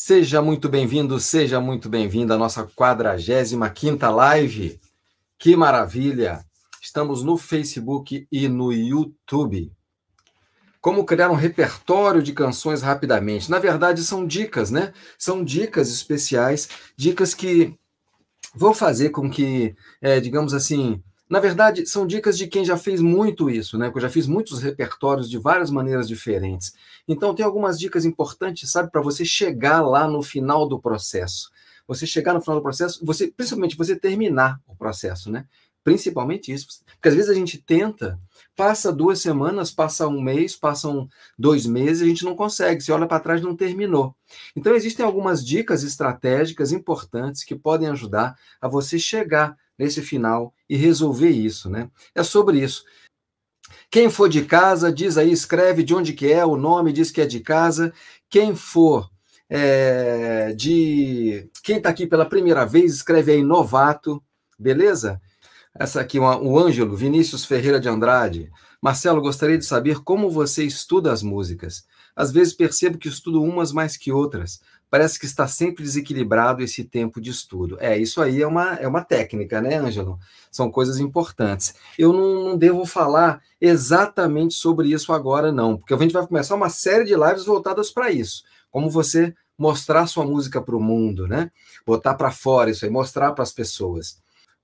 Seja muito bem-vindo, seja muito bem-vinda à nossa 45ª live. Que maravilha! Estamos no Facebook e no YouTube. Como criar um repertório de canções rapidamente? Na verdade, são dicas, né? São dicas especiais, dicas que vão fazer com que, é, digamos assim, na verdade, são dicas de quem já fez muito isso, né? Que eu já fiz muitos repertórios de várias maneiras diferentes. Então, tem algumas dicas importantes, sabe, para você chegar lá no final do processo. Você chegar no final do processo, você, principalmente você terminar o processo, né? Principalmente isso. Porque às vezes a gente tenta, passa duas semanas, passa um mês, passam dois meses, a gente não consegue. Se olha para trás, não terminou. Então, existem algumas dicas estratégicas importantes que podem ajudar a você chegar nesse final e resolver isso, né? É sobre isso. Quem for de casa, diz aí, escreve de onde que é, o nome diz que é de casa. Quem for é, de... Quem está aqui pela primeira vez, escreve aí novato, beleza? Essa aqui, o Ângelo, Vinícius Ferreira de Andrade. Marcelo, gostaria de saber como você estuda as músicas. Às vezes percebo que estudo umas mais que outras parece que está sempre desequilibrado esse tempo de estudo. É, isso aí é uma, é uma técnica, né, Ângelo? São coisas importantes. Eu não, não, devo falar exatamente sobre isso agora, não, porque a gente vai começar uma série de lives voltadas para isso. Como você mostrar sua música para o mundo, né? Botar para fora isso aí, mostrar para as pessoas.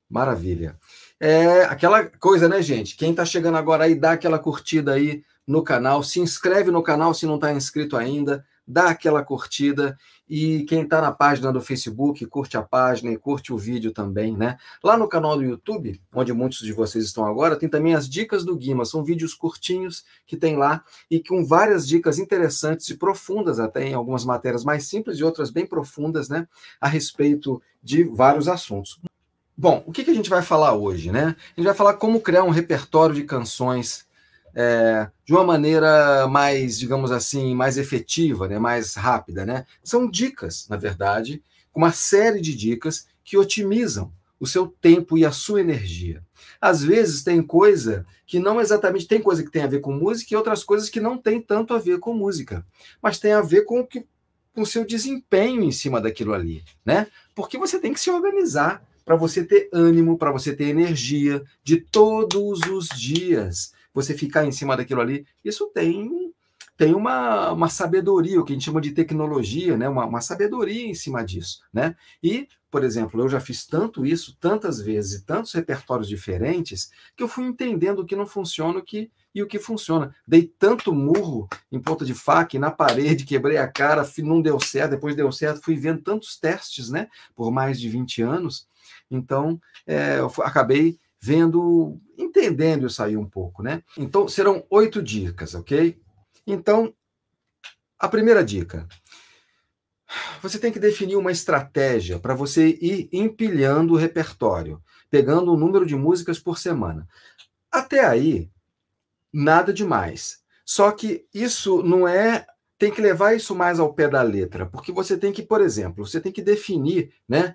Maravilha. É aquela coisa, né, gente? Quem está chegando agora aí, dá aquela curtida aí no canal, se inscreve no canal se não está inscrito ainda dá aquela curtida e quem está na página do Facebook, curte a página e curte o vídeo também, né? Lá no canal do YouTube, onde muitos de vocês estão agora, tem também as dicas do Guima, são vídeos curtinhos que tem lá e com várias dicas interessantes e profundas, até em algumas matérias mais simples e outras bem profundas, né? A respeito de vários assuntos. Bom, o que, que a gente vai falar hoje, né? A gente vai falar como criar um repertório de canções é, de uma maneira mais, digamos assim, mais efetiva, né, mais rápida. Né? São dicas, na verdade, uma série de dicas que otimizam o seu tempo e a sua energia. Às vezes tem coisa que não exatamente tem coisa que tem a ver com música e outras coisas que não tem tanto a ver com música, mas tem a ver com o que com o seu desempenho em cima daquilo ali, né? Porque você tem que se organizar para você ter ânimo, para você ter energia de todos os dias você ficar em cima daquilo ali, isso tem tem uma, uma sabedoria, o que a gente chama de tecnologia, né? uma, uma sabedoria em cima disso. Né? E, por exemplo, eu já fiz tanto isso tantas vezes, tantos repertórios diferentes, que eu fui entendendo o que não funciona o que, e o que funciona. Dei tanto murro em ponta de faca, na parede, quebrei a cara, não deu certo, depois deu certo, fui vendo tantos testes né? por mais de 20 anos. Então, é, eu acabei vendo, entendendo isso aí um pouco, né? Então, serão oito dicas, ok? Então, a primeira dica. Você tem que definir uma estratégia para você ir empilhando o repertório, pegando o um número de músicas por semana. Até aí, nada demais. Só que isso não é tem que levar isso mais ao pé da letra, porque você tem que, por exemplo, você tem que definir, né,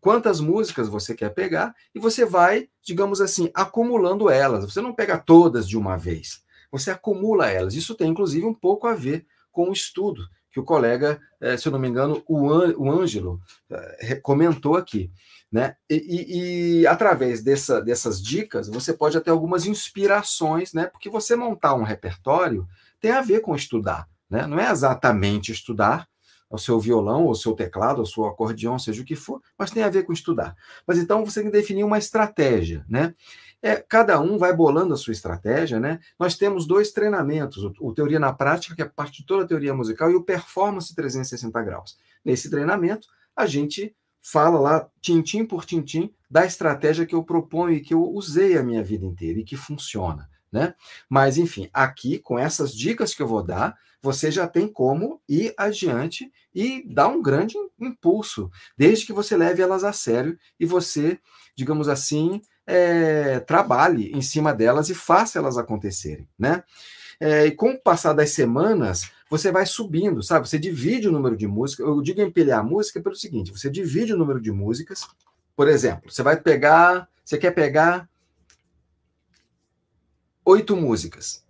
quantas músicas você quer pegar e você vai, digamos assim, acumulando elas. Você não pega todas de uma vez, você acumula elas. Isso tem inclusive um pouco a ver com o estudo que o colega, eh, se eu não me engano, o, Ângelo eh, comentou aqui. Né? E, e, e, através dessa, dessas dicas, você pode até algumas inspirações, né? porque você montar um repertório tem a ver com estudar. Né? Não é exatamente estudar o seu violão, o seu teclado, o seu acordeão, seja o que for, mas tem a ver com estudar. Mas então você tem que definir uma estratégia, né? É, cada um vai bolando a sua estratégia, né? Nós temos dois treinamentos, o, o Teoria na Prática, que é parte de toda a teoria musical, e o Performance 360 Graus. Nesse treinamento, a gente fala lá, tintim por tintim, da estratégia que eu proponho e que eu usei a minha vida inteira e que funciona né? Mas, enfim, aqui, com essas dicas que eu vou dar, você já tem como ir adiante e dar um grande impulso, desde que você leve elas a sério e você, digamos assim, é, trabalhe em cima delas e faça elas acontecerem, né? É, e com o passar das semanas, você vai subindo, sabe? Você divide o número de músicas. Eu digo empilhar a música pelo seguinte: você divide o número de músicas. Por exemplo, você vai pegar, você quer pegar oito músicas,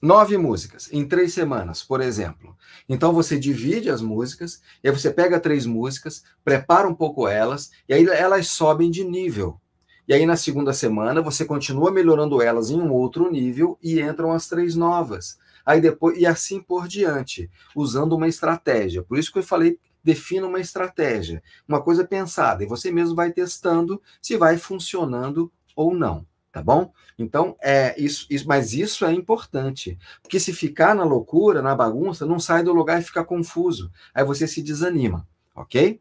nove músicas em três semanas, por exemplo. Então você divide as músicas, e aí você pega três músicas, prepara um pouco elas, e aí elas sobem de nível. E aí na segunda semana você continua melhorando elas em um outro nível e entram as três novas. Aí depois e assim por diante, usando uma estratégia. Por isso que eu falei defina uma estratégia, uma coisa pensada, e você mesmo vai testando se vai funcionando ou não tá bom? Então, é isso, isso, mas isso é importante, porque se ficar na loucura, na bagunça, não sai do lugar e fica confuso. Aí você se desanima, ok?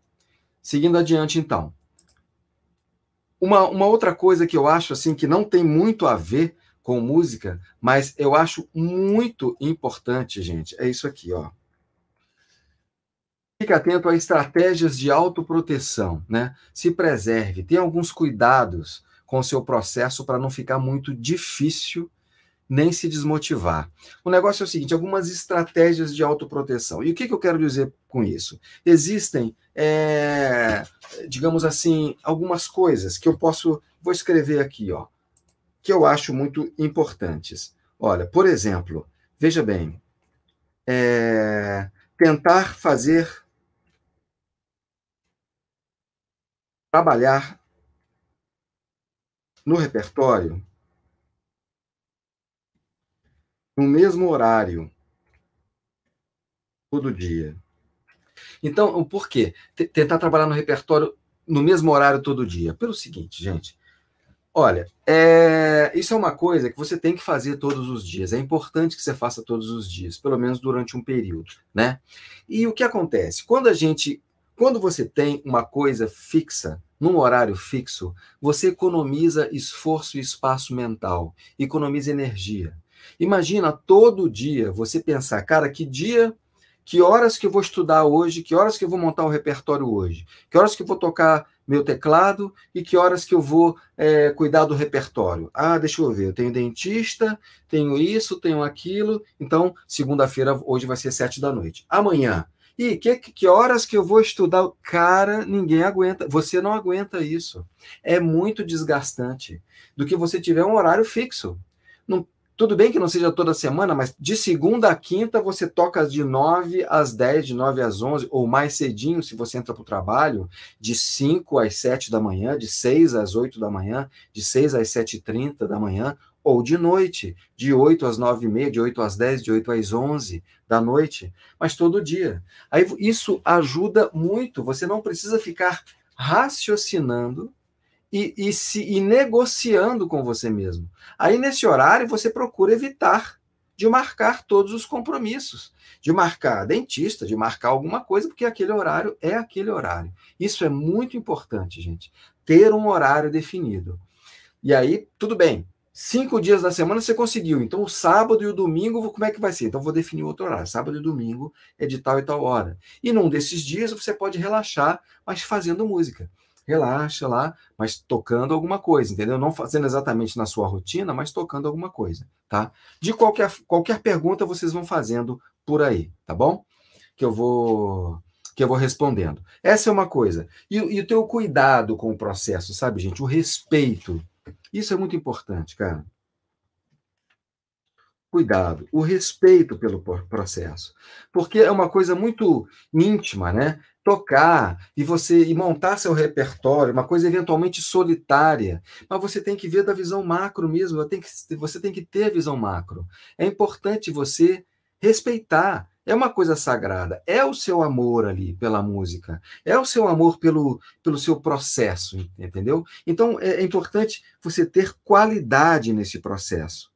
Seguindo adiante, então. Uma, uma outra coisa que eu acho assim que não tem muito a ver com música, mas eu acho muito importante, gente, é isso aqui, ó. Fique atento a estratégias de autoproteção, né? Se preserve, tenha alguns cuidados com o seu processo para não ficar muito difícil nem se desmotivar. O negócio é o seguinte: algumas estratégias de autoproteção. E o que, que eu quero dizer com isso? Existem, é, digamos assim, algumas coisas que eu posso. Vou escrever aqui, ó, que eu acho muito importantes. Olha, por exemplo, veja bem, é, tentar fazer trabalhar no repertório, no mesmo horário, todo dia. Então, por que T tentar trabalhar no repertório no mesmo horário todo dia. Pelo seguinte, gente. Olha, é, isso é uma coisa que você tem que fazer todos os dias. É importante que você faça todos os dias, pelo menos durante um período, né? E o que acontece? Quando a gente, quando você tem uma coisa fixa num horário fixo, você economiza esforço e espaço mental, economiza energia. Imagina todo dia você pensar, cara, que dia, que horas que eu vou estudar hoje, que horas que eu vou montar o repertório hoje, que horas que eu vou tocar meu teclado e que horas que eu vou é, cuidar do repertório. Ah, deixa eu ver, eu tenho dentista, tenho isso, tenho aquilo, então segunda-feira hoje vai ser sete da noite. Amanhã, e que, que horas que eu vou estudar? Cara, ninguém aguenta. Você não aguenta isso. É muito desgastante do que você tiver um horário fixo. Não, tudo bem que não seja toda semana, mas de segunda a quinta você toca de 9 às 10, de 9 às 11, ou mais cedinho, se você entra para o trabalho, de 5 às 7 da manhã, de 6 às 8 da manhã, de 6 às 7h30 da manhã, ou de noite, de 8 às 9 e meia, de 8 às 10, de 8 às 11 da noite, mas todo dia. Aí isso ajuda muito, você não precisa ficar raciocinando e, e se, e negociando com você mesmo. Aí nesse horário você procura evitar de marcar todos os compromissos, de marcar dentista, de marcar alguma coisa, porque aquele horário é aquele horário. Isso é muito importante, gente. Ter um horário definido. E aí, tudo bem, Cinco dias da semana você conseguiu. Então, o sábado e o domingo, como é que vai ser? Então, vou definir outro horário. Sábado e domingo é de tal e tal hora. E num desses dias você pode relaxar, mas fazendo música. Relaxa lá, mas tocando alguma coisa, entendeu? Não fazendo exatamente na sua rotina, mas tocando alguma coisa, tá? De qualquer, qualquer pergunta vocês vão fazendo por aí, tá bom? Que eu vou que eu vou respondendo. Essa é uma coisa. E, e o teu cuidado com o processo, sabe, gente? O respeito isso é muito importante, cara. Cuidado, o respeito pelo processo, porque é uma coisa muito íntima, né? Tocar e você e montar seu repertório, uma coisa eventualmente solitária, mas você tem que ver da visão macro mesmo, tem que, você tem que ter visão macro. É importante você respeitar é uma coisa sagrada, é o seu amor ali pela música, é o seu amor pelo, pelo seu processo, entendeu? Então é, é importante você ter qualidade nesse processo.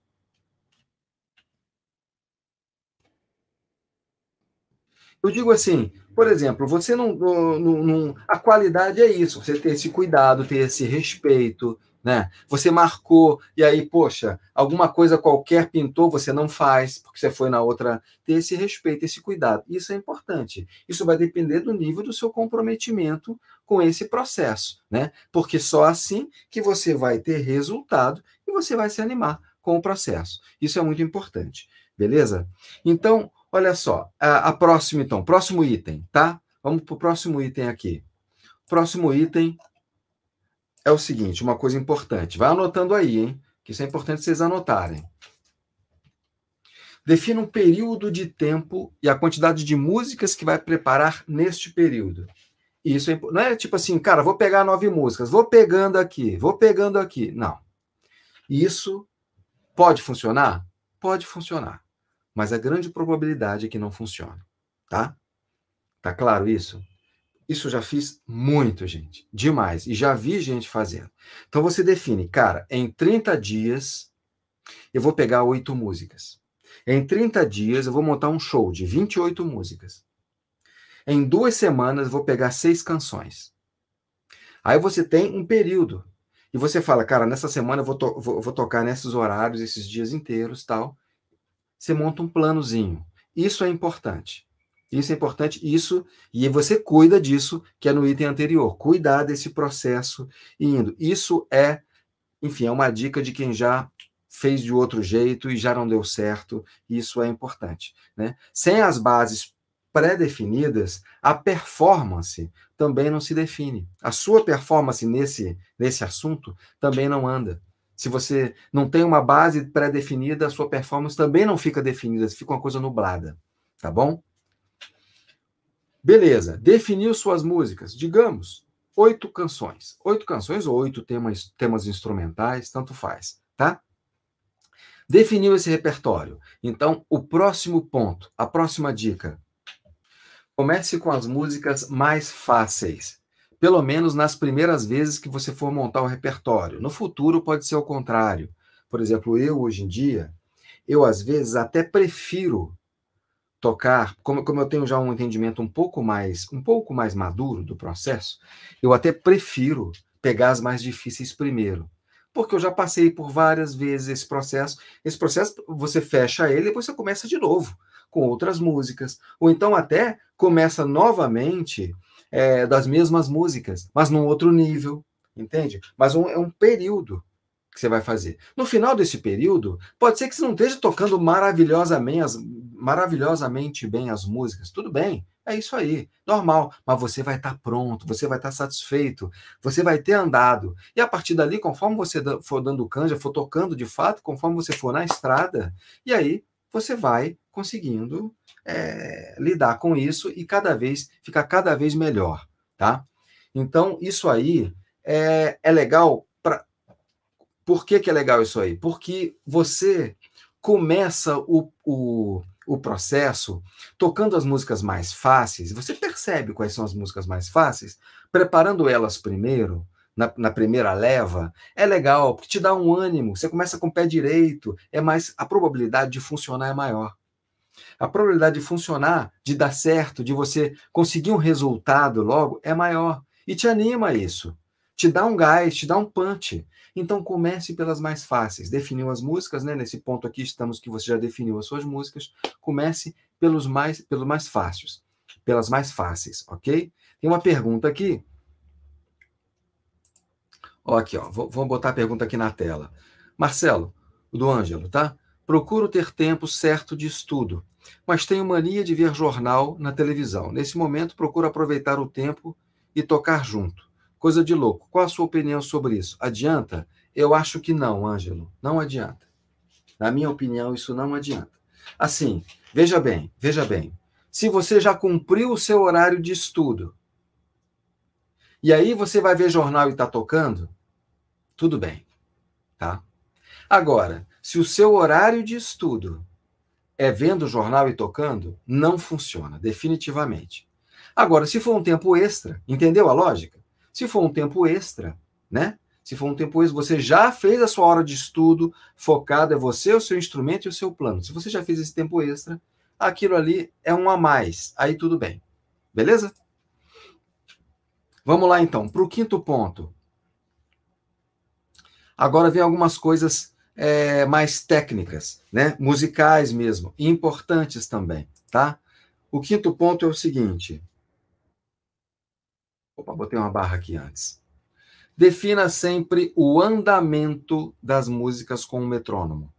Eu digo assim, por exemplo, você não, não, não, A qualidade é isso, você ter esse cuidado, ter esse respeito, né? Você marcou e aí, poxa, alguma coisa qualquer pintou, você não faz porque você foi na outra. Ter esse respeito, esse cuidado, isso é importante. Isso vai depender do nível do seu comprometimento com esse processo, né? Porque só assim que você vai ter resultado e você vai se animar com o processo. Isso é muito importante, beleza? Então, olha só, a, a próxima então, próximo item, tá? Vamos para o próximo item aqui. Próximo item é o seguinte, uma coisa importante. Vai anotando aí, hein? Que isso é importante vocês anotarem. Defina um período de tempo e a quantidade de músicas que vai preparar neste período. Isso é, não é tipo assim, cara, vou pegar nove músicas, vou pegando aqui, vou pegando aqui. Não. Isso pode funcionar? Pode funcionar. Mas a grande probabilidade é que não funcione. Tá? Tá claro isso? Isso já fiz muito, gente. Demais. E já vi gente fazendo. Então você define, cara, em 30 dias eu vou pegar oito músicas. Em 30 dias eu vou montar um show de 28 músicas. Em duas semanas eu vou pegar seis canções. Aí você tem um período. E você fala, cara, nessa semana eu vou, to vou, vou tocar nesses horários, esses dias inteiros tal. Você monta um planozinho. Isso é importante. Isso é importante, isso, e você cuida disso, que é no item anterior. Cuidar desse processo indo. Isso é, enfim, é uma dica de quem já fez de outro jeito e já não deu certo. Isso é importante. Né? Sem as bases pré-definidas, a performance também não se define. A sua performance nesse, nesse assunto também não anda. Se você não tem uma base pré-definida, a sua performance também não fica definida, fica uma coisa nublada, tá bom? Beleza, definiu suas músicas, digamos, oito canções. Oito canções ou oito temas, temas instrumentais, tanto faz, tá? Definiu esse repertório. Então, o próximo ponto, a próxima dica. Comece com as músicas mais fáceis, pelo menos nas primeiras vezes que você for montar o repertório. No futuro pode ser o contrário. Por exemplo, eu hoje em dia, eu às vezes até prefiro tocar, como, como eu tenho já um entendimento um pouco mais, um pouco mais maduro do processo, eu até prefiro pegar as mais difíceis primeiro. Porque eu já passei por várias vezes esse processo. Esse processo você fecha ele e depois você começa de novo com outras músicas, ou então até começa novamente é, das mesmas músicas, mas num outro nível, entende? Mas um, é um período que você vai fazer. No final desse período, pode ser que você não esteja tocando maravilhosamente as maravilhosamente bem as músicas, tudo bem, é isso aí, normal, mas você vai estar tá pronto, você vai estar tá satisfeito, você vai ter andado. E a partir dali, conforme você for dando canja, for tocando de fato, conforme você for na estrada, e aí você vai conseguindo é, lidar com isso e cada vez ficar cada vez melhor, tá? Então, isso aí é, é legal. Pra... Por que, que é legal isso aí? Porque você começa o, o, o processo, tocando as músicas mais fáceis, você percebe quais são as músicas mais fáceis, preparando elas primeiro, na, na, primeira leva, é legal, porque te dá um ânimo, você começa com o pé direito, é mais a probabilidade de funcionar é maior. A probabilidade de funcionar, de dar certo, de você conseguir um resultado logo é maior e te anima isso te dá um gás, te dá um punch. Então comece pelas mais fáceis. Definiu as músicas, né? Nesse ponto aqui estamos que você já definiu as suas músicas. Comece pelos mais, pelos mais fáceis, pelas mais fáceis, ok? Tem uma pergunta aqui. Ó, aqui, ó. Vamos botar a pergunta aqui na tela. Marcelo, do Ângelo, tá? Procuro ter tempo certo de estudo, mas tenho mania de ver jornal na televisão. Nesse momento, procuro aproveitar o tempo e tocar junto. Coisa de louco. Qual a sua opinião sobre isso? Adianta? Eu acho que não, Ângelo. Não adianta. Na minha opinião, isso não adianta. Assim, veja bem, veja bem. Se você já cumpriu o seu horário de estudo, e aí você vai ver jornal e está tocando, tudo bem, tá? Agora, se o seu horário de estudo é vendo jornal e tocando, não funciona, definitivamente. Agora, se for um tempo extra, entendeu a lógica? Se for um tempo extra, né? Se for um tempo extra, você já fez a sua hora de estudo focada, é você, o seu instrumento e o seu plano. Se você já fez esse tempo extra, aquilo ali é um a mais. Aí tudo bem. Beleza? Vamos lá então, para o quinto ponto. Agora vem algumas coisas é, mais técnicas, né? musicais mesmo, e importantes também. Tá? O quinto ponto é o seguinte: Opa, botei uma barra aqui antes. Defina sempre o andamento das músicas com o metrônomo.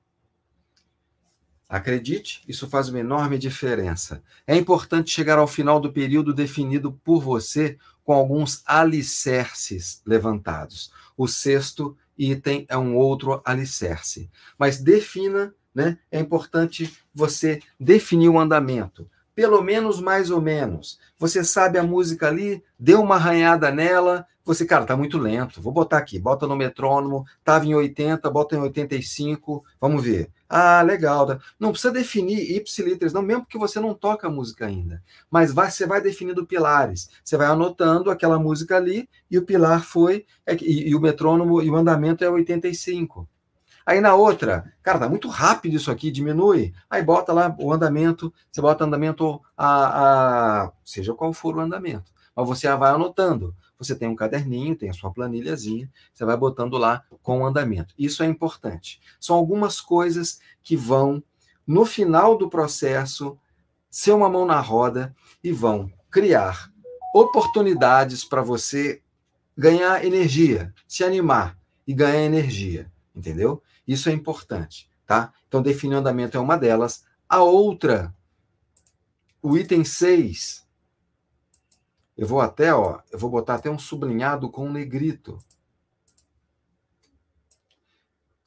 Acredite, isso faz uma enorme diferença. É importante chegar ao final do período definido por você com alguns alicerces levantados. O sexto item é um outro alicerce. Mas defina, né? É importante você definir o andamento pelo menos mais ou menos. Você sabe a música ali, deu uma arranhada nela, você, cara, tá muito lento. Vou botar aqui, bota no metrônomo, tava em 80, bota em 85, vamos ver. Ah, legal. Não precisa definir ipsiliters, não, mesmo porque você não toca a música ainda. Mas vai, você vai definindo pilares. Você vai anotando aquela música ali, e o pilar foi, é e, e o metrônomo e o andamento é 85. Aí na outra, cara, tá muito rápido isso aqui, diminui. Aí bota lá o andamento, você bota andamento a, a seja qual for o andamento. Mas você vai anotando. Você tem um caderninho, tem a sua planilhazinha, você vai botando lá com o andamento. Isso é importante. São algumas coisas que vão, no final do processo, ser uma mão na roda e vão criar oportunidades para você ganhar energia, se animar e ganhar energia entendeu? Isso é importante, tá? Então, definir o andamento é uma delas. A outra, o item 6, eu vou até, ó, eu vou botar até um sublinhado com um negrito.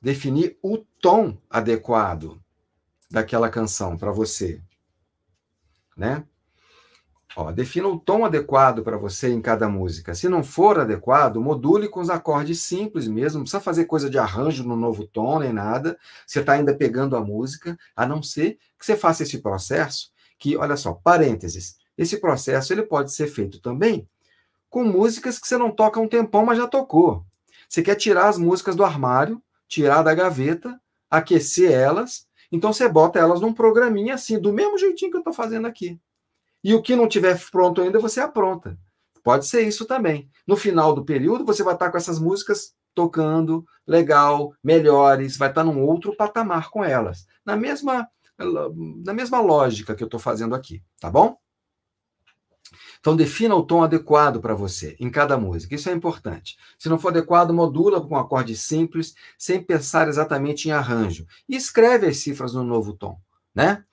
Definir o tom adequado daquela canção para você, né? Ó, defina o tom adequado para você em cada música. Se não for adequado, module com os acordes simples mesmo. Não precisa fazer coisa de arranjo no novo tom nem nada. Você está ainda pegando a música, a não ser que você faça esse processo. Que, olha só, parênteses. Esse processo ele pode ser feito também com músicas que você não toca um tempão, mas já tocou. Você quer tirar as músicas do armário, tirar da gaveta, aquecer elas. Então você bota elas num programinha assim, do mesmo jeitinho que eu estou fazendo aqui. E o que não tiver pronto ainda, você apronta. Pode ser isso também. No final do período, você vai estar com essas músicas tocando, legal, melhores, vai estar num outro patamar com elas. Na mesma, na mesma lógica que eu estou fazendo aqui, tá bom? Então, defina o tom adequado para você em cada música. Isso é importante. Se não for adequado, modula com um acorde simples, sem pensar exatamente em arranjo. E escreve as cifras no novo tom, né?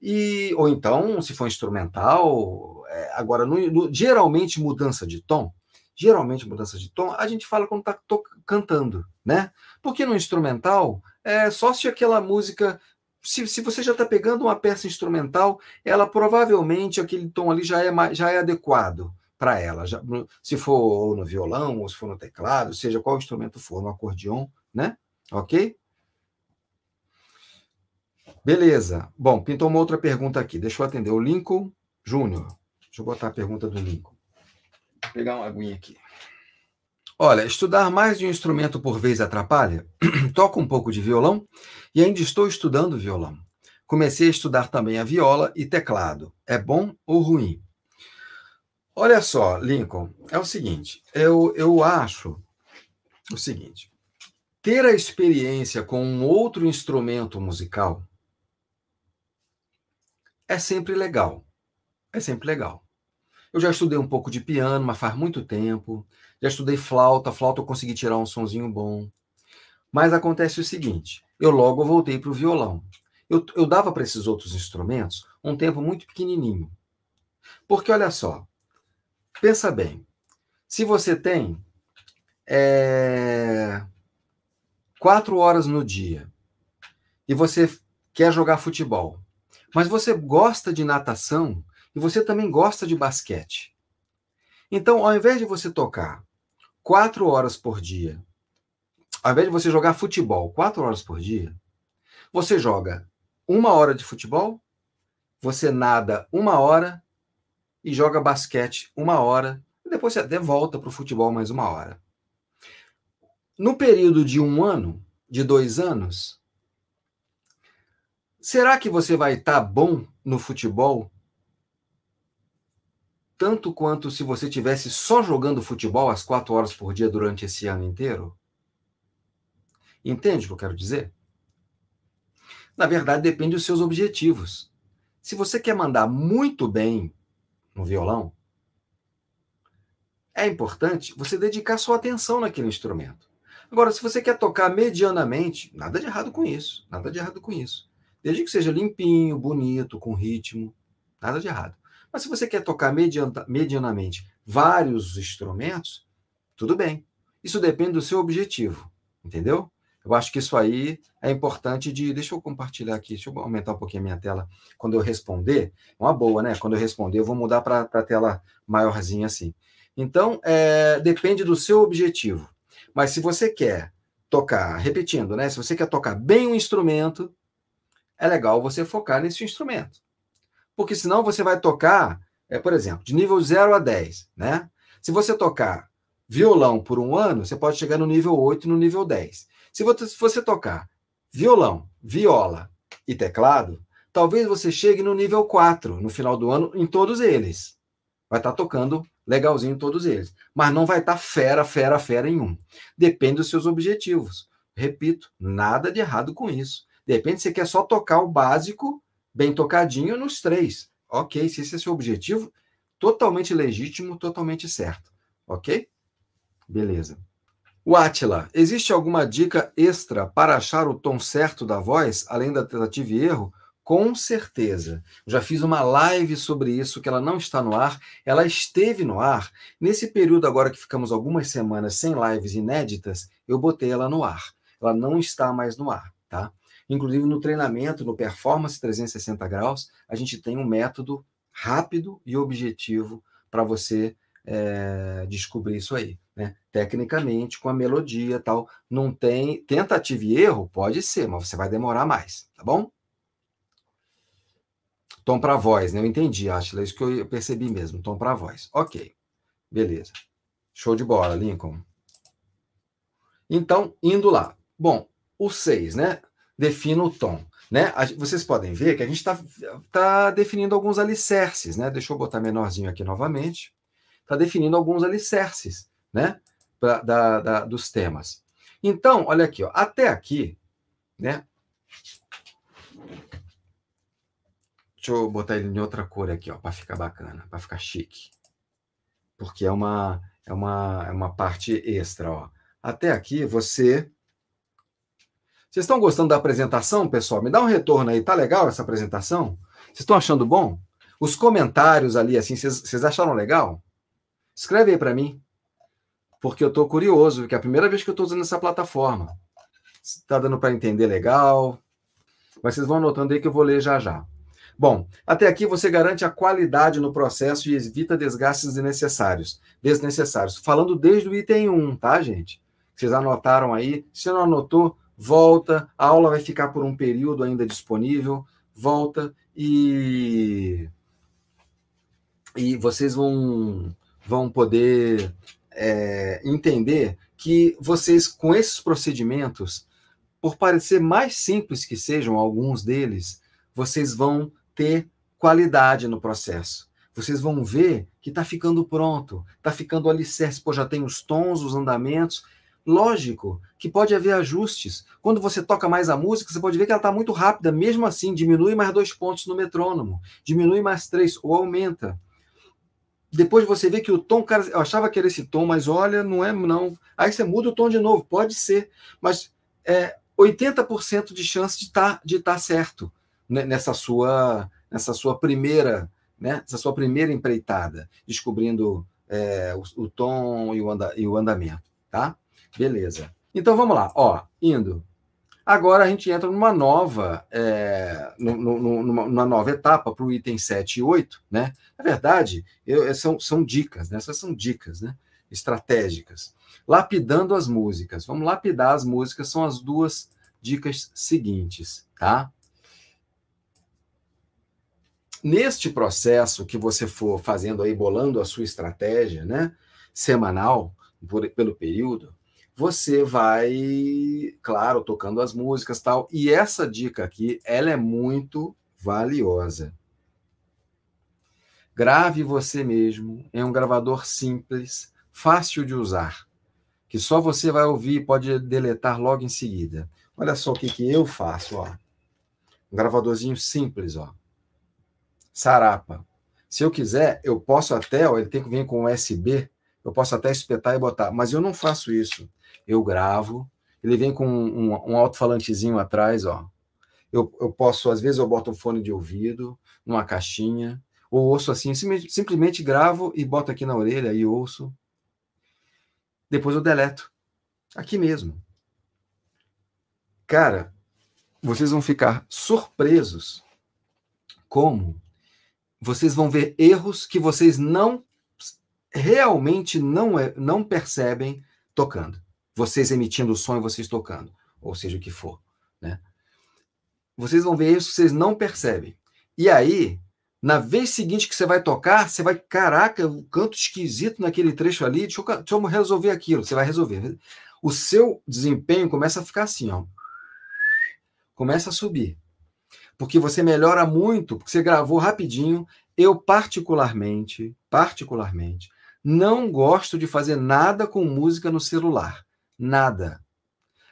e ou então, se for instrumental, é, agora, no, no, geralmente mudança de tom, geralmente mudança de tom, a gente fala quando está cantando, né? Porque no instrumental, é só se aquela música se, se, você já está pegando uma peça instrumental, ela provavelmente aquele tom ali já é, já é adequado para ela. Já, se for no violão, ou se for no teclado, seja qual instrumento for, no acordeon, né? Ok? Beleza. Bom, pintou uma outra pergunta aqui. Deixa eu atender. O Lincoln Júnior. Deixa eu botar a pergunta do Lincoln. Vou pegar uma aguinha aqui. Olha, estudar mais de um instrumento por vez atrapalha? Toco um pouco de violão e ainda estou estudando violão. Comecei a estudar também a viola e teclado. É bom ou ruim? Olha só, Lincoln, é o seguinte, eu, eu acho o seguinte, ter a experiência com um outro instrumento musical é sempre legal. É sempre legal. Eu já estudei um pouco de piano, mas faz muito tempo. Já estudei flauta, flauta eu consegui tirar um sonzinho bom. Mas acontece o seguinte: eu logo voltei para o violão. Eu, eu dava para esses outros instrumentos um tempo muito pequenininho. Porque olha só, pensa bem: se você tem é, quatro horas no dia e você quer jogar futebol, mas você gosta de natação e você também gosta de basquete. Então, ao invés de você tocar quatro horas por dia, ao invés de você jogar futebol quatro horas por dia, você joga uma hora de futebol, você nada uma hora e joga basquete uma hora, e depois você até volta para o futebol mais uma hora. No período de um ano, de dois anos, Será que você vai estar tá bom no futebol tanto quanto se você tivesse só jogando futebol às quatro horas por dia durante esse ano inteiro? Entende o que eu quero dizer? Na verdade, depende dos seus objetivos. Se você quer mandar muito bem no violão, é importante você dedicar sua atenção naquele instrumento. Agora, se você quer tocar medianamente, nada de errado com isso, nada de errado com isso. Desde que seja limpinho, bonito, com ritmo, nada de errado. Mas se você quer tocar medianamente vários instrumentos, tudo bem. Isso depende do seu objetivo, entendeu? Eu acho que isso aí é importante de. Deixa eu compartilhar aqui, deixa eu aumentar um pouquinho a minha tela. Quando eu responder, uma boa, né? Quando eu responder, eu vou mudar para a tela maiorzinha assim. Então, é, depende do seu objetivo. Mas se você quer tocar, repetindo, né? Se você quer tocar bem um instrumento, é legal você focar nesse instrumento. Porque senão você vai tocar, é, por exemplo, de nível 0 a 10, né? Se você tocar violão por um ano, você pode chegar no nível 8 no nível 10. Se você, tocar violão, viola e teclado, talvez você chegue no nível 4 no final do ano em todos eles. Vai estar tá tocando legalzinho em todos eles. Mas não vai estar tá fera, fera, fera em um. Depende dos seus objetivos. Repito, nada de errado com isso. De repente você quer só tocar o básico, bem tocadinho, nos três. Ok, se esse é seu objetivo, totalmente legítimo, totalmente certo. Ok? Beleza. O Atila, existe alguma dica extra para achar o tom certo da voz, além da tentativa e erro? Com certeza. Já fiz uma live sobre isso, que ela não está no ar, ela esteve no ar. Nesse período agora que ficamos algumas semanas sem lives inéditas, eu botei ela no ar. Ela não está mais no ar, tá? Inclusive no treinamento, no Performance 360 Graus, a gente tem um método rápido e objetivo para você é, descobrir isso aí. Né? Tecnicamente, com a melodia tal, não tem tentativa e erro, pode ser, mas você vai demorar mais, tá bom? Tom para voz, né? Eu entendi, Ashla, é isso que eu percebi mesmo, tom para voz. OK. Beleza. Show de bola, Lincoln. Então, indo lá. Bom, o 6, né? defina o tom. Né? Vocês podem ver que a gente está tá definindo alguns alicerces, né? Deixa eu botar menorzinho aqui novamente. Está definindo alguns alicerces, né? Pra, da, da, dos temas. Então, olha aqui, ó, até aqui, né? Deixa eu botar ele em outra cor aqui, ó, para ficar bacana, para ficar chique. Porque é uma é uma é uma parte extra, ó. Até aqui você vocês estão gostando da apresentação, pessoal? Me dá um retorno aí. Tá legal essa apresentação? Vocês estão achando bom? Os comentários ali, assim, vocês acharam legal? Escreve aí para mim. Porque eu estou curioso, porque é a primeira vez que eu estou usando essa plataforma. Está dando para entender legal? Mas vocês vão anotando aí que eu vou ler já já. Bom, até aqui você garante a qualidade no processo e evita desgastes desnecessários. Desnecessários. Falando desde o item 1, tá, gente? Vocês anotaram aí. Se não anotou, volta, a aula vai ficar por um período ainda disponível, volta e e vocês vão vão poder é, entender que vocês com esses procedimentos, por parecer mais simples que sejam alguns deles, vocês vão ter qualidade no processo. Vocês vão ver que está ficando pronto, está ficando alicerce, pô, já tem os tons, os andamentos, Lógico que pode haver ajustes. Quando você toca mais a música, você pode ver que ela está muito rápida. Mesmo assim, diminui mais dois pontos no metrônomo, diminui mais três ou aumenta. Depois você vê que o tom, cara, eu achava que era esse tom, mas olha, não é não. Aí você muda o tom de novo, pode ser, mas é 80% de chance de estar tá, de tá certo né, nessa sua nessa sua primeira, né, essa sua primeira empreitada, descobrindo é, o, o, tom e o, anda, e o andamento, tá? Beleza. Então vamos lá, ó, indo. Agora a gente entra numa nova, é, numa, numa, nova etapa para o item 7 e 8, né? Na verdade, eu, é, são, são dicas, né? Essas são dicas, né? Estratégicas. Lapidando as músicas. Vamos lapidar as músicas, são as duas dicas seguintes, tá? Neste processo que você for fazendo aí, bolando a sua estratégia, né? Semanal, por, pelo período, você vai, claro, tocando as músicas tal. E essa dica aqui, ela é muito valiosa. Grave você mesmo em um gravador simples, fácil de usar, que só você vai ouvir e pode deletar logo em seguida. Olha só o que, que eu faço, ó. Um gravadorzinho simples, ó. Sarapa. Se eu quiser, eu posso até, ó, ele tem que vir com USB, eu posso até espetar e botar, mas eu não faço isso eu gravo. Ele vem com um, um alto-falantezinho atrás, ó. Eu, eu posso, às vezes, eu boto um fone de ouvido, numa caixinha, ou ouço assim, simplesmente gravo e boto aqui na orelha e ouço. Depois eu deleto. Aqui mesmo. Cara, vocês vão ficar surpresos como vocês vão ver erros que vocês não realmente não, é, não percebem tocando vocês emitindo o som e vocês tocando, ou seja, o que for, né? Vocês vão ver isso, vocês não percebem. E aí, na vez seguinte que você vai tocar, você vai, caraca, o um canto esquisito naquele trecho ali, deixa eu, deixa eu resolver aquilo, você vai resolver. O seu desempenho começa a ficar assim, ó. Começa a subir. Porque você melhora muito, porque você gravou rapidinho. Eu particularmente, particularmente, não gosto de fazer nada com música no celular nada,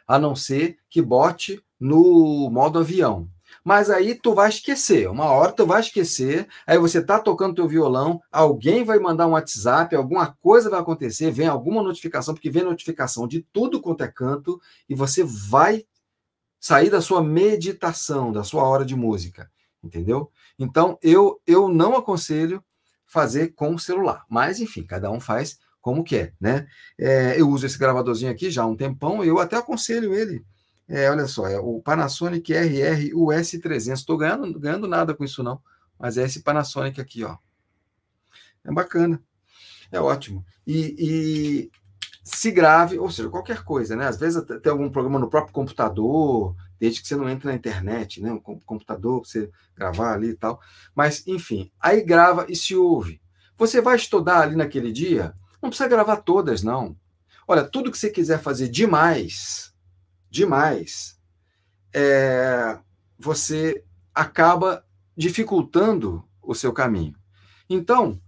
a não ser que bote no modo avião. Mas aí tu vai esquecer, uma hora tu vai esquecer, aí você tá tocando teu violão, alguém vai mandar um WhatsApp, alguma coisa vai acontecer, vem alguma notificação, porque vem notificação de tudo quanto é canto, e você vai sair da sua meditação, da sua hora de música, entendeu? Então, eu, eu não aconselho fazer com o celular, mas enfim, cada um faz como que é, né? É, eu uso esse gravadorzinho aqui já há um tempão, eu até aconselho ele. É, olha só, é o Panasonic RR US300. Estou ganhando, ganhando nada com isso não, mas é esse Panasonic aqui, ó. É bacana, é ótimo. E, e se grave, ou seja, qualquer coisa, né? Às vezes tem algum programa no próprio computador, desde que você não entre na internet, né? Um computador, você gravar ali e tal. Mas, enfim, aí grava e se ouve. Você vai estudar ali naquele dia, não precisa gravar todas, não. Olha, tudo que você quiser fazer demais, demais, é, você acaba dificultando o seu caminho. Então,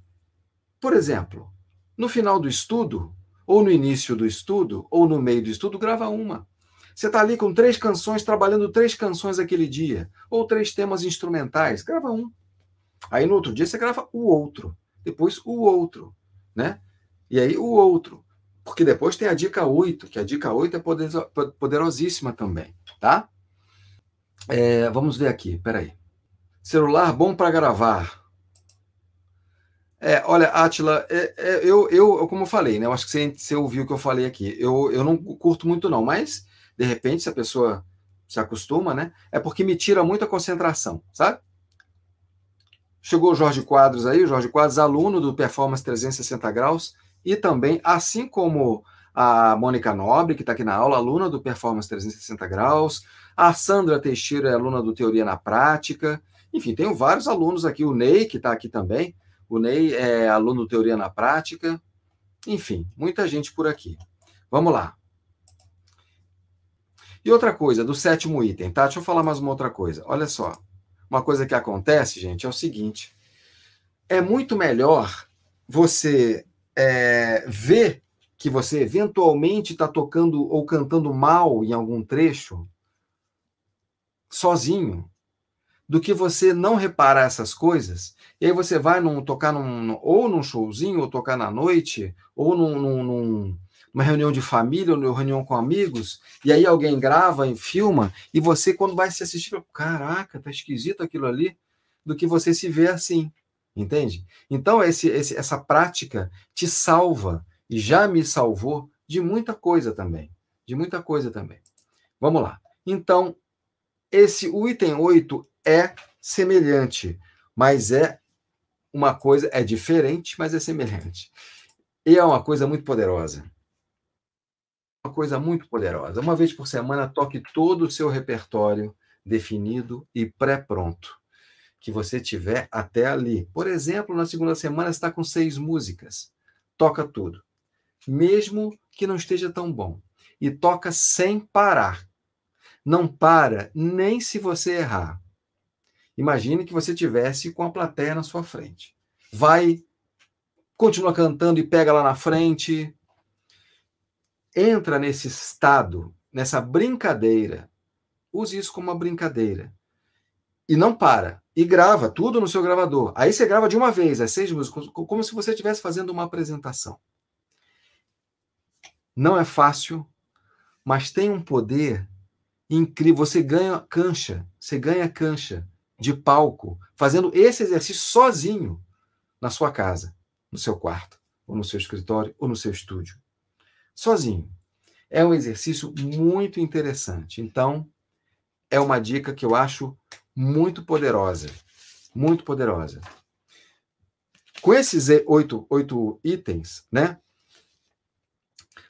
por exemplo, no final do estudo, ou no início do estudo, ou no meio do estudo, grava uma. Você está ali com três canções, trabalhando três canções aquele dia, ou três temas instrumentais, grava um. Aí no outro dia você grava o outro, depois o outro, né? E aí o outro. Porque depois tem a dica 8, que a dica 8 é poderosíssima também, tá? É, vamos ver aqui, peraí. Celular bom para gravar. É, olha, Atila, é, é, eu, eu, como eu falei, né? Eu acho que você, você ouviu o que eu falei aqui. Eu, eu não curto muito, não, mas de repente, se a pessoa se acostuma, né? É porque me tira muita concentração, sabe? Chegou o Jorge Quadros aí, o Jorge Quadros, aluno do Performance 360 Graus, e também, assim como a Mônica Nobre, que está aqui na aula, aluna do Performance 360 Graus, a Sandra Teixeira é aluna do Teoria na Prática, enfim, tenho vários alunos aqui, o Ney, que está aqui também, o Ney é aluno do Teoria na Prática, enfim, muita gente por aqui. Vamos lá. E outra coisa, do sétimo item, tá? Deixa eu falar mais uma outra coisa. Olha só. Uma coisa que acontece, gente, é o seguinte: é muito melhor você é, vê que você eventualmente está tocando ou cantando mal em algum trecho, sozinho, do que você não reparar essas coisas. E aí você vai num, tocar num, ou num showzinho, ou tocar na noite, ou num, num, numa reunião de família, ou numa reunião com amigos, e aí alguém grava e filma, e você, quando vai se assistir, fala, caraca, tá esquisito aquilo ali, do que você se vê assim. Entende? Então, esse, esse, essa prática te salva e já me salvou de muita coisa também. De muita coisa também. Vamos lá. Então, esse o item 8 é semelhante, mas é uma coisa, é diferente, mas é semelhante. E é uma coisa muito poderosa. Uma coisa muito poderosa. Uma vez por semana, toque todo o seu repertório definido e pré-pronto que você tiver até ali. Por exemplo, na segunda semana está com seis músicas. Toca tudo. Mesmo que não esteja tão bom. E toca sem parar. Não para nem se você errar. Imagine que você tivesse com a plateia na sua frente. Vai, continua cantando e pega lá na frente. Entra nesse estado, nessa brincadeira. Use isso como uma brincadeira e não para. E grava tudo no seu gravador. Aí você grava de uma vez as é seis músicas, como se você estivesse fazendo uma apresentação. Não é fácil, mas tem um poder incrível. Você ganha cancha, você ganha cancha de palco fazendo esse exercício sozinho na sua casa, no seu quarto, ou no seu escritório, ou no seu estúdio. Sozinho. É um exercício muito interessante. Então, é uma dica que eu acho muito poderosa. Muito poderosa. Com esses oito, oito itens, né?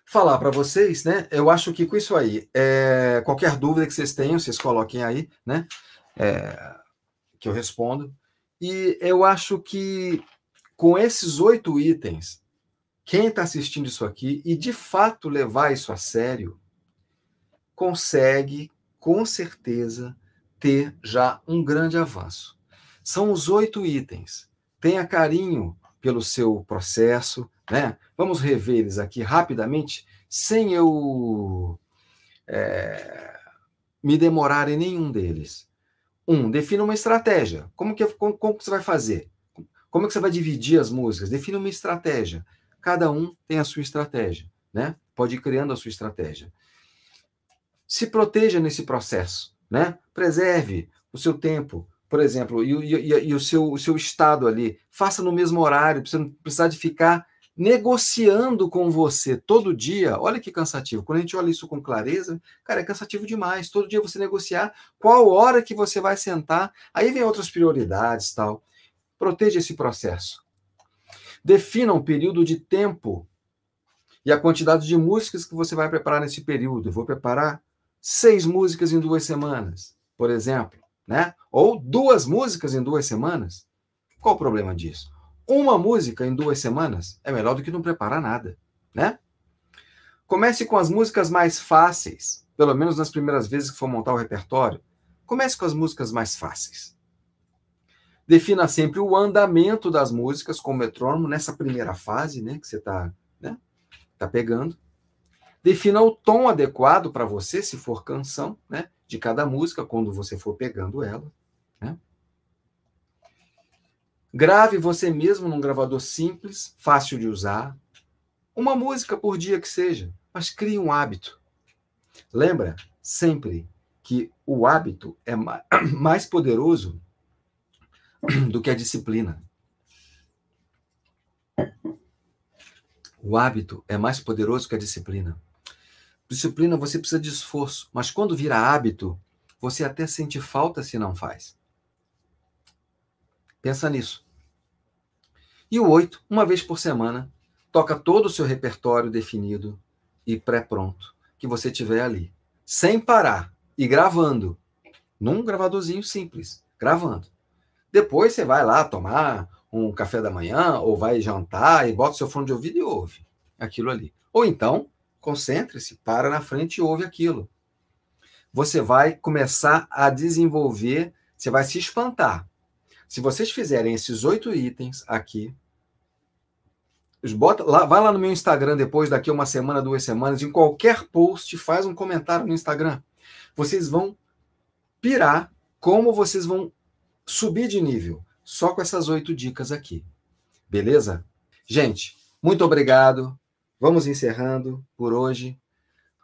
Falar para vocês, né? Eu acho que com isso aí, é, qualquer dúvida que vocês tenham, vocês coloquem aí, né? É, que eu respondo. E eu acho que com esses oito itens, quem está assistindo isso aqui e de fato levar isso a sério, consegue, com certeza, ter já um grande avanço. São os oito itens. Tenha carinho pelo seu processo, né? Vamos rever eles aqui rapidamente, sem eu é, me demorar em nenhum deles. Um, defina uma estratégia. Como que, como, como que você vai fazer? Como é que você vai dividir as músicas? Defina uma estratégia. Cada um tem a sua estratégia, né? Pode ir criando a sua estratégia. Se proteja nesse processo né? Preserve o seu tempo, por exemplo, e, e, e o, seu, o seu estado ali. Faça no mesmo horário, para você não precisar de ficar negociando com você todo dia. Olha que cansativo. Quando a gente olha isso com clareza, cara, é cansativo demais. Todo dia você negociar qual hora que você vai sentar. Aí vem outras prioridades, tal. Proteja esse processo. Defina um período de tempo e a quantidade de músicas que você vai preparar nesse período. Eu vou preparar seis músicas em duas semanas, por exemplo, né? Ou duas músicas em duas semanas. Qual o problema disso? Uma música em duas semanas é melhor do que não preparar nada, né? Comece com as músicas mais fáceis, pelo menos nas primeiras vezes que for montar o repertório. Comece com as músicas mais fáceis. Defina sempre o andamento das músicas com o metrônomo nessa primeira fase, né, que você está né, tá pegando. Defina o tom adequado para você, se for canção, né? De cada música, quando você for pegando ela. Né? Grave você mesmo num gravador simples, fácil de usar. Uma música por dia que seja, mas crie um hábito. Lembra sempre que o hábito é mais poderoso do que a disciplina. O hábito é mais poderoso que a disciplina. Disciplina você precisa de esforço, mas quando vira hábito, você até sente falta se não faz. Pensa nisso. E o oito, uma vez por semana, toca todo o seu repertório definido e pré-pronto que você tiver ali, sem parar e gravando, num gravadorzinho simples, gravando. Depois você vai lá tomar um café da manhã ou vai jantar e bota o seu fone de ouvido e ouve aquilo ali. Ou então, Concentre-se, para na frente e ouve aquilo. Você vai começar a desenvolver, você vai se espantar. Se vocês fizerem esses oito itens aqui, bota lá, vai lá no meu Instagram depois, daqui uma semana, duas semanas, em qualquer post, faz um comentário no Instagram. Vocês vão pirar como vocês vão subir de nível só com essas oito dicas aqui. Beleza? Gente, muito obrigado. Vamos encerrando por hoje.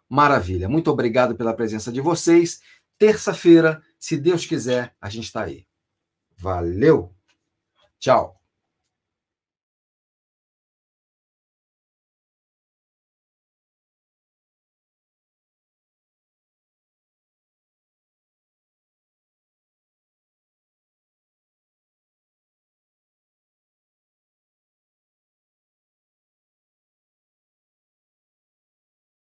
Maravilha. Muito obrigado pela presença de vocês. Terça-feira, se Deus quiser, a gente está aí. Valeu. Tchau.